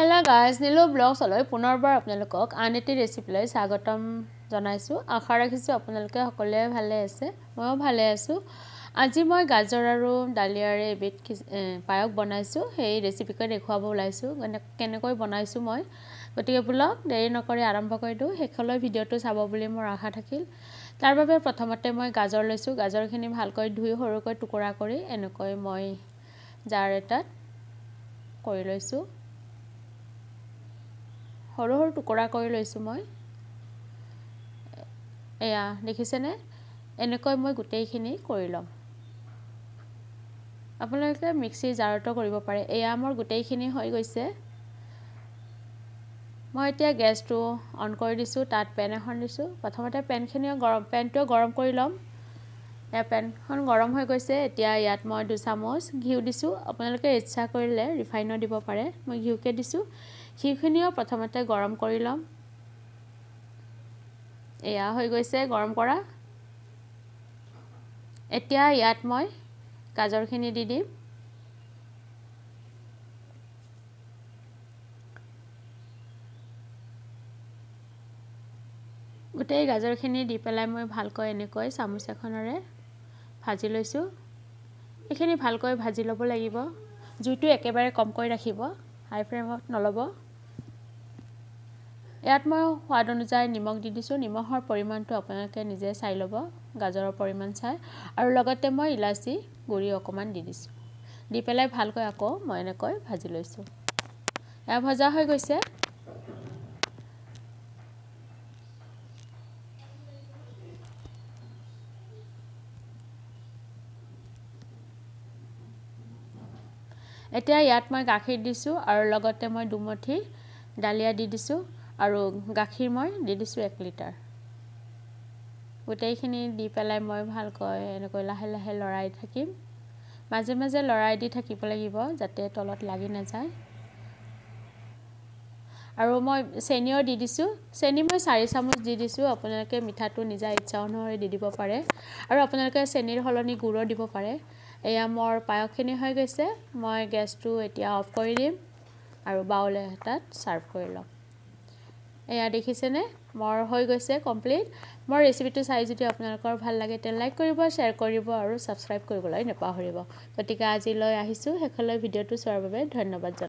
hello' guys নীলো ব্লগছলৈ পুনৰবাৰ আপোনালোকক আন এটি ৰেচিপিলৈ স্বাগতম জনাইছোঁ আশা ৰাখিছোঁ আপোনালোকে সকলোৱে ভালে আছে ময়ো ভালে আছোঁ আজি মই গাজৰ আৰু ডালিয়াৰে এবিধ পায়স বনাইছোঁ সেই ৰেচিপিকে দেখুৱাব ওলাইছোঁ কেনেকৈ বনাইছোঁ মই গতিকে বোলক দেৰি নকৰি আৰম্ভ কৰি দিওঁ শেষলৈ ভিডিঅ'টো চাব বুলি মোৰ আশা থাকিল তাৰ বাবে প্ৰথমতে মই গাজৰ লৈছোঁ গাজৰখিনি ভালকৈ ধুই সৰুকৈ টুকুৰা কৰি এনেকৈ মই জাৰ এটাত কৰি লৈছোঁ সৰু সৰু টুকুৰা কৰি লৈছোঁ মই এয়া দেখিছেনে এনেকৈ মই গোটেইখিনি কৰি ল'ম আপোনালোকে মিক্সি জাৰতো কৰিব পাৰে এয়া মোৰ গোটেইখিনি হৈ গৈছে মই এতিয়া গেছটো অন কৰি দিছোঁ তাত পেন এখন দিছোঁ প্ৰথমতে পেনখিনিও গৰম পেনটোও গৰম কৰি ল'ম পেনখন গৰম হৈ গৈছে এতিয়া ইয়াত মই দুচামুচ ঘিউ দিছোঁ আপোনালোকে ইচ্ছা কৰিলে ৰিফাইনো দিব পাৰে মই ঘিউকে দিছোঁ ঘিউখিনিও প্ৰথমতে গৰম কৰি ল'ম এয়া হৈ গৈছে গৰম কৰা এতিয়া ইয়াত মই গাজৰখিনি দি দিম গোটেই গাজৰখিনি দি পেলাই মই ভালকৈ এনেকৈ চামুচ এখনেৰে ভাজি লৈছোঁ এইখিনি ভালকৈ ভাজি ল'ব লাগিব জুইটো একেবাৰে কমকৈ ৰাখিব হাই ফ্লেমত নল'ব ইয়াত মই সোৱাদ অনুযায়ী নিমখ দি দিছোঁ নিমখৰ পৰিমাণটো আপোনালোকে নিজে চাই ল'ব গাজৰৰ পৰিমাণ চাই আৰু লগতে মই ইলাচি গুড়ি অকণমান দি দিছোঁ দি পেলাই ভালকৈ আকৌ মই এনেকৈ ভাজি লৈছোঁ এয়া ভজা হৈ গৈছে এতিয়া ইয়াত মই গাখীৰ দিছোঁ আৰু লগতে মই দুমুঠি ডালিয়া দি দিছোঁ আৰু গাখীৰ মই দি দিছোঁ এক লিটাৰ গোটেইখিনি দি পেলাই মই ভালকৈ এনেকৈ লাহে লাহে লৰাই থাকিম মাজে মাজে লৰাই দি থাকিব লাগিব যাতে তলত লাগি নাযায় আৰু মই চেনীও দি দিছোঁ চেনি মই চাৰি চামুচ দি দিছোঁ আপোনালোকে মিঠাটো নিজা ইচ্ছা অনুসৰি দি দিব পাৰে আৰু আপোনালোকে চেনীৰ সলনি গুড়ো দিব পাৰে এয়া মোৰ পায়সখিনি হৈ গৈছে মই গেছটো এতিয়া অফ কৰি দিম আৰু বাউলে তাত ছাৰ্ভ কৰি ল'ম এয়া দেখিছেনে মোৰ হৈ গৈছে কমপ্লিট মই ৰেচিপিটো চাই যদি আপোনালোকৰ ভাল লাগে তে লাইক কৰিব শ্বেয়াৰ কৰিব আৰু ছাবস্ক্ৰাইব কৰিবলৈ নেপাহৰিব গতিকে আজিলৈ আহিছোঁ শেষলৈ ভিডিঅ'টো চোৱাৰ বাবে ধন্যবাদ জনাম